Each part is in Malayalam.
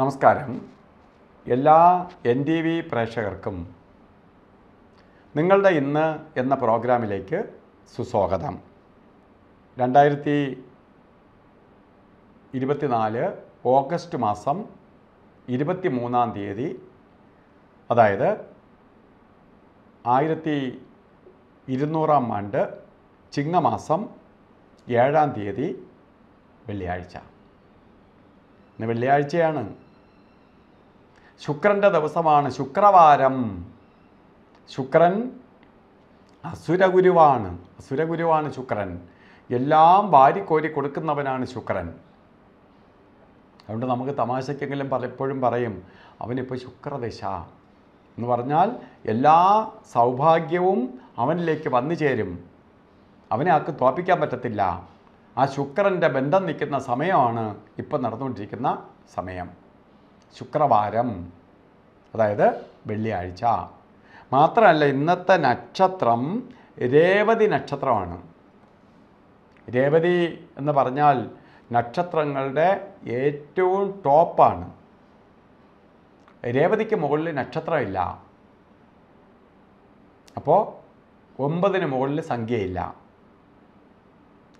നമസ്കാരം എല്ലാ എൻ ടി വി പ്രേക്ഷകർക്കും നിങ്ങളുടെ ഇന്ന് എന്ന പ്രോഗ്രാമിലേക്ക് സുസ്വാഗതം രണ്ടായിരത്തി ഇരുപത്തിനാല് ഓഗസ്റ്റ് മാസം ഇരുപത്തി മൂന്നാം തീയതി അതായത് ആയിരത്തി ഇരുന്നൂറാം ആണ്ട് ചിങ്ങമാസം ഏഴാം തീയതി വെള്ളിയാഴ്ച ഇന്ന് വെള്ളിയാഴ്ചയാണ് ശുക്രൻ്റെ ദിവസമാണ് ശുക്രവാരം ശുക്രൻ അസുരഗുരുവാണ് അസുരഗുരുവാണ് ശുക്രൻ എല്ലാം വാരിക്കോരി കൊടുക്കുന്നവനാണ് ശുക്രൻ അതുകൊണ്ട് നമുക്ക് തമാശയ്ക്കെങ്കിലും പലപ്പോഴും പറയും അവനിപ്പോൾ ശുക്രദശ എന്ന് പറഞ്ഞാൽ എല്ലാ സൗഭാഗ്യവും അവനിലേക്ക് വന്നു ചേരും അവനെ ആക്ക് തോപ്പിക്കാൻ പറ്റത്തില്ല ആ ശുക്രൻ്റെ ബന്ധം നിൽക്കുന്ന സമയമാണ് ഇപ്പം നടന്നുകൊണ്ടിരിക്കുന്ന സമയം ശുക്രവാരം അതായത് വെള്ളിയാഴ്ച മാത്രമല്ല ഇന്നത്തെ നക്ഷത്രം രേവതി നക്ഷത്രമാണ് രേവതി എന്ന് പറഞ്ഞാൽ നക്ഷത്രങ്ങളുടെ ഏറ്റവും ടോപ്പാണ് രേവതിക്ക് മുകളിൽ നക്ഷത്രമില്ല അപ്പോൾ ഒമ്പതിന് മുകളിൽ സംഖ്യയില്ല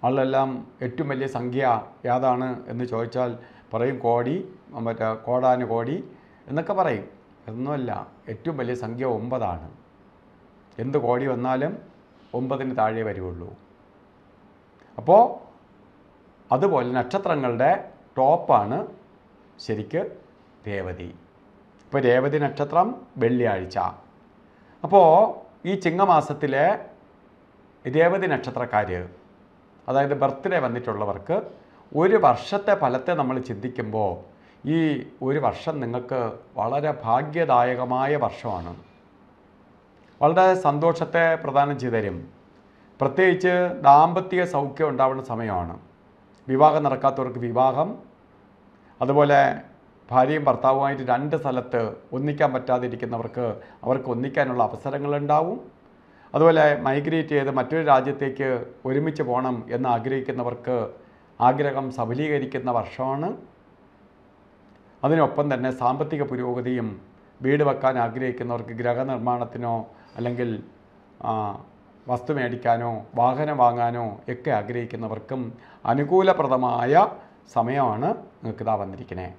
ആളെല്ലാം ഏറ്റവും വലിയ സംഖ്യ ഏതാണ് എന്ന് ചോദിച്ചാൽ പറയും കോടി മറ്റേ കോടാന് കോടി എന്നൊക്കെ പറയും എന്നല്ല ഏറ്റവും വലിയ സംഖ്യ ഒമ്പതാണ് എന്ത് കോടി വന്നാലും ഒമ്പതിന് താഴെ വരികയുള്ളൂ അപ്പോൾ അതുപോലെ നക്ഷത്രങ്ങളുടെ ടോപ്പാണ് ശരിക്ക് രേവതി ഇപ്പോൾ രേവതി നക്ഷത്രം വെള്ളിയാഴ്ച അപ്പോൾ ഈ ചിങ്ങമാസത്തിലെ രേവതി നക്ഷത്രക്കാർ അതായത് ബർത്ത്ഡേ വന്നിട്ടുള്ളവർക്ക് ഒരു വർഷത്തെ ഫലത്തെ നമ്മൾ ചിന്തിക്കുമ്പോൾ ഈ ഒരു വർഷം നിങ്ങൾക്ക് വളരെ ഭാഗ്യദായകമായ വർഷമാണ് വളരെ സന്തോഷത്തെ പ്രദാനം തരും പ്രത്യേകിച്ച് ദാമ്പത്യ സൗഖ്യം ഉണ്ടാവുന്ന സമയമാണ് വിവാഹം നടക്കാത്തവർക്ക് വിവാഹം അതുപോലെ ഭാര്യയും ഭർത്താവുമായിട്ട് രണ്ട് സ്ഥലത്ത് ഒന്നിക്കാൻ പറ്റാതിരിക്കുന്നവർക്ക് അവർക്ക് ഒന്നിക്കാനുള്ള അവസരങ്ങളുണ്ടാവും അതുപോലെ മൈഗ്രേറ്റ് ചെയ്ത് മറ്റൊരു രാജ്യത്തേക്ക് ഒരുമിച്ച് പോകണം എന്ന് ആഗ്രഹിക്കുന്നവർക്ക് ആഗ്രഹം സഫലീകരിക്കുന്ന വർഷമാണ് അതിനൊപ്പം തന്നെ സാമ്പത്തിക പുരോഗതിയും വീട് വെക്കാൻ ആഗ്രഹിക്കുന്നവർക്ക് ഗ്രഹനിർമ്മാണത്തിനോ അല്ലെങ്കിൽ വസ്തു മേടിക്കാനോ വാഹനം വാങ്ങാനോ ഒക്കെ ആഗ്രഹിക്കുന്നവർക്കും അനുകൂലപ്രദമായ സമയമാണ് നിങ്ങൾക്ക് ഇതാ വന്നിരിക്കുന്നത്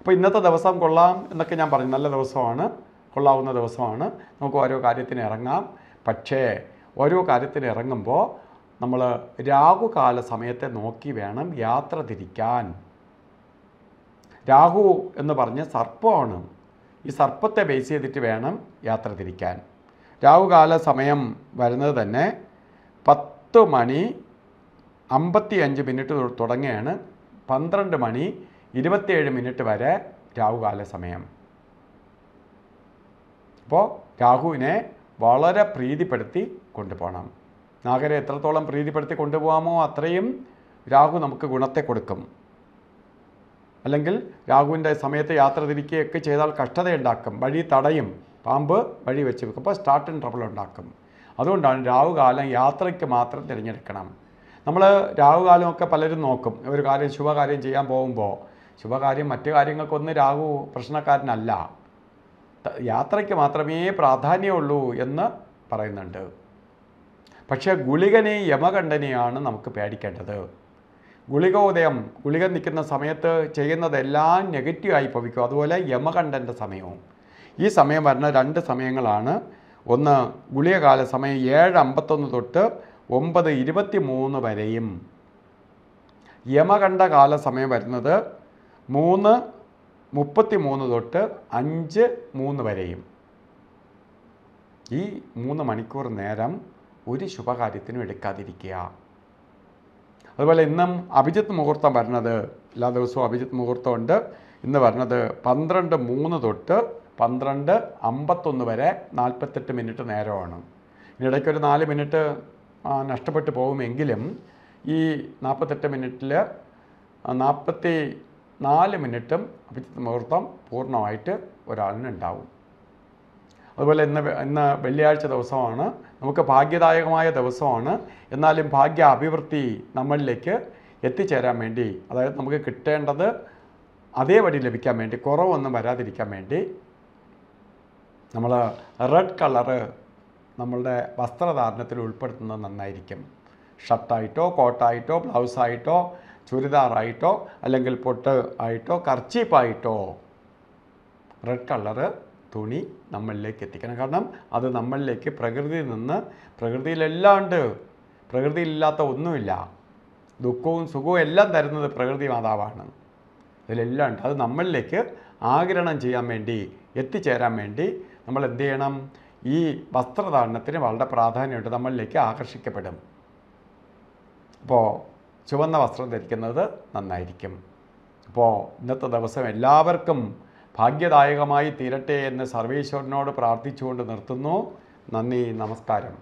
അപ്പോൾ ഇന്നത്തെ ദിവസം കൊള്ളാം എന്നൊക്കെ ഞാൻ പറഞ്ഞു നല്ല ദിവസമാണ് കൊള്ളാവുന്ന ദിവസമാണ് നമുക്ക് ഓരോ കാര്യത്തിന് ഇറങ്ങാം പക്ഷേ ഓരോ കാര്യത്തിന് ഇറങ്ങുമ്പോൾ നമ്മൾ രാഹുകാല സമയത്തെ നോക്കി വേണം യാത്ര തിരിക്കാൻ രാഹു എന്ന് പറഞ്ഞ സർപ്പമാണ് ഈ സർപ്പത്തെ ബേസ് ചെയ്തിട്ട് വേണം യാത്ര തിരിക്കാൻ രാഹുകാല സമയം വരുന്നത് തന്നെ പത്ത് മണി അമ്പത്തി അഞ്ച് മിനിറ്റ് തുടങ്ങുകയാണ് പന്ത്രണ്ട് മണി ഇരുപത്തിയേഴ് മിനിറ്റ് വരെ രാഹുകാല സമയം അപ്പോൾ രാഹുവിനെ വളരെ പ്രീതിപ്പെടുത്തി കൊണ്ടുപോകണം നാഗരെ എത്രത്തോളം പ്രീതിപ്പെടുത്തി കൊണ്ടുപോകാമോ അത്രയും രാഹു നമുക്ക് ഗുണത്തെ കൊടുക്കും അല്ലെങ്കിൽ രാഹുവിൻ്റെ സമയത്ത് യാത്ര തിരിക്കുകയൊക്കെ ചെയ്താൽ കഷ്ടതയുണ്ടാക്കും വഴി തടയും പാമ്പ് വഴി വെച്ച് വെക്കും അപ്പോൾ സ്റ്റാർട്ട് ആൻഡ് ട്രബിൾ ഉണ്ടാക്കും അതുകൊണ്ടാണ് രാഹുകാലം യാത്രയ്ക്ക് മാത്രം തിരഞ്ഞെടുക്കണം നമ്മൾ രാഹുകാലമൊക്കെ പലരും നോക്കും ഒരു കാര്യം ശുഭകാര്യം ചെയ്യാൻ പോകുമ്പോൾ ശുഭകാര്യം മറ്റു കാര്യങ്ങൾക്കൊന്നും രാഹു പ്രശ്നക്കാരനല്ല യാത്രയ്ക്ക് മാത്രമേ പ്രാധാന്യമുള്ളൂ എന്ന് പറയുന്നുണ്ട് പക്ഷേ ഗുളികനെ യമകണ്ഠനെയാണ് നമുക്ക് പേടിക്കേണ്ടത് ഗുളികോദയം ഗുളിക നിൽക്കുന്ന സമയത്ത് ചെയ്യുന്നതെല്ലാം നെഗറ്റീവായി ഭവിക്കും അതുപോലെ യമകണ്ഠൻ്റെ സമയവും ഈ സമയം വരുന്ന രണ്ട് സമയങ്ങളാണ് ഒന്ന് ഗുളികകാല സമയം ഏഴ് അമ്പത്തൊന്ന് തൊട്ട് ഒമ്പത് ഇരുപത്തി മൂന്ന് വരെയും യമകണ്ഠ കാല സമയം വരുന്നത് മൂന്ന് മുപ്പത്തി മൂന്ന് തൊട്ട് അഞ്ച് മൂന്ന് വരെയും ഈ മൂന്ന് മണിക്കൂർ നേരം ഒരു ശുഭകാര്യത്തിനും എടുക്കാതിരിക്കുക അതുപോലെ ഇന്നും അഭിജിത്ത് മുഹൂർത്തം വരുന്നത് എല്ലാ ദിവസവും അഭിജിത്ത് മുഹൂർത്തമുണ്ട് ഇന്ന് വരുന്നത് പന്ത്രണ്ട് മൂന്ന് തൊട്ട് പന്ത്രണ്ട് അമ്പത്തൊന്ന് വരെ നാൽപ്പത്തെട്ട് മിനിറ്റ് നേരമാണ് ഇതിനിടയ്ക്ക് ഒരു നാല് മിനിറ്റ് നഷ്ടപ്പെട്ടു പോകുമെങ്കിലും ഈ നാൽപ്പത്തെട്ട് മിനിറ്റിൽ നാൽപ്പത്തി നാല് മിനിറ്റും അഭിജിത്ത് മുഹൂർത്തം പൂർണ്ണമായിട്ട് ഒരാളിനുണ്ടാവും അതുപോലെ ഇന്ന് ഇന്ന് വെള്ളിയാഴ്ച ദിവസമാണ് നമുക്ക് ഭാഗ്യദായകമായ ദിവസമാണ് എന്നാലും ഭാഗ്യ അഭിവൃദ്ധി നമ്മളിലേക്ക് എത്തിച്ചേരാൻ വേണ്ടി അതായത് നമുക്ക് കിട്ടേണ്ടത് അതേപടി ലഭിക്കാൻ വേണ്ടി കുറവൊന്നും വരാതിരിക്കാൻ വേണ്ടി നമ്മൾ റെഡ് കളറ് നമ്മളുടെ വസ്ത്രധാരണത്തിൽ ഉൾപ്പെടുത്തുന്നത് നന്നായിരിക്കും ഷർട്ടായിട്ടോ കോട്ടായിട്ടോ ബ്ലൗസായിട്ടോ ചുരിദാറായിട്ടോ അല്ലെങ്കിൽ പൊട്ട് ആയിട്ടോ കർച്ചീപ്പായിട്ടോ റെഡ് കളറ് തുണി നമ്മളിലേക്ക് എത്തിക്കണം കാരണം അത് നമ്മളിലേക്ക് പ്രകൃതിയിൽ നിന്ന് പ്രകൃതിയിലെല്ലാം ഉണ്ട് പ്രകൃതിയിലില്ലാത്ത ഒന്നുമില്ല ദുഃഖവും സുഖവും എല്ലാം തരുന്നത് പ്രകൃതി മാതാവാണ് അതിലെല്ലാം ഉണ്ട് അത് നമ്മളിലേക്ക് ആകിരണം ചെയ്യാൻ വേണ്ടി എത്തിച്ചേരാൻ വേണ്ടി നമ്മൾ എന്ത് ചെയ്യണം ഈ വസ്ത്രധാരണത്തിന് വളരെ പ്രാധാന്യമുണ്ട് നമ്മളിലേക്ക് ആകർഷിക്കപ്പെടും അപ്പോൾ ചുവന്ന വസ്ത്രം ധരിക്കുന്നത് നന്നായിരിക്കും അപ്പോൾ ഇന്നത്തെ ദിവസം എല്ലാവർക്കും ഭാഗ്യദായകമായി തീരട്ടെ എന്ന് സർവേശ്വരനോട് പ്രാർത്ഥിച്ചുകൊണ്ട് നിർത്തുന്നു നന്ദി നമസ്കാരം